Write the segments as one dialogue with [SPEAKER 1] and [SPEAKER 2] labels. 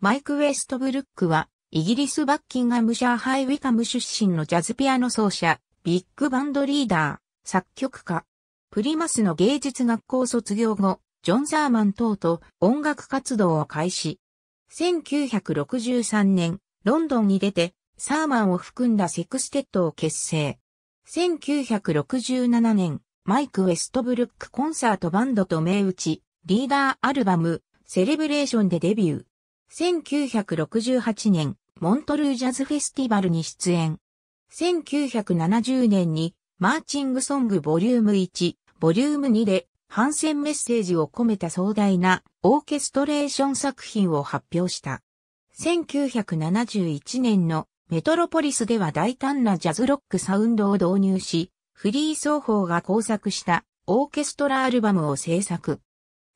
[SPEAKER 1] マイ
[SPEAKER 2] ク・ウェストブルックは、イギリスバッキンガムシャーハイウィカム出身のジャズピアノ奏者、ビッグバンドリーダー、作曲家。プリマスの芸術学校卒業後、ジョン・ザーマン等と音楽活動を開始。1963年、ロンドンに出て、サーマンを含んだセクステッドを結成。1967年、マイク・ウェストブルックコンサートバンドと銘打ち、リーダーアルバム、セレブレーションでデビュー。1968年、モントルージャズフェスティバルに出演。1970年に、マーチングソングボリューム1、ボリューム2で、反戦メッセージを込めた壮大なオーケストレーション作品を発表した。1971年のメトロポリスでは大胆なジャズロックサウンドを導入し、フリー奏法が工作したオーケストラアルバムを制作。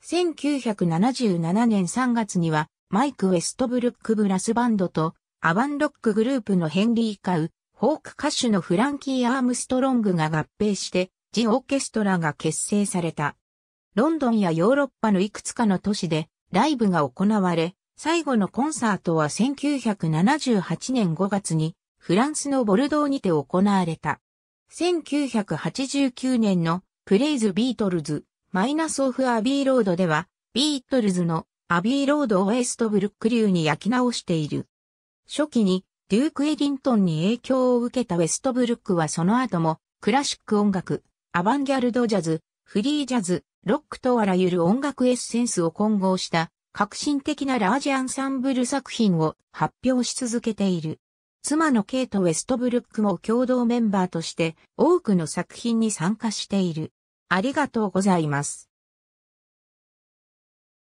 [SPEAKER 2] 1977年3月にはマイク・ウェストブルック・ブラスバンドと、アバンロックグループのヘンリー・カウ、フォーク歌手のフランキー・アームストロングが合併して、ジ・オーケストラが結成された。ロンドンやヨーロッパのいくつかの都市で、ライブが行われ、最後のコンサートは1978年5月にフランスのボルドーにて行われた。1989年のプレイズビートルズマイナスオフアビーロードではビートルズのアビーロードをウェストブルック流に焼き直している。初期にデューク・エディントンに影響を受けたウェストブルックはその後もクラシック音楽、アバンギャルドジャズ、フリージャズ、ロックとあらゆる音楽エッセンスを混合した革新的なラージアンサンブル作品を発表し続けている。妻のケイト・ウェストブルックも共同メンバーとして多くの作品に参加している。ありがとうございます。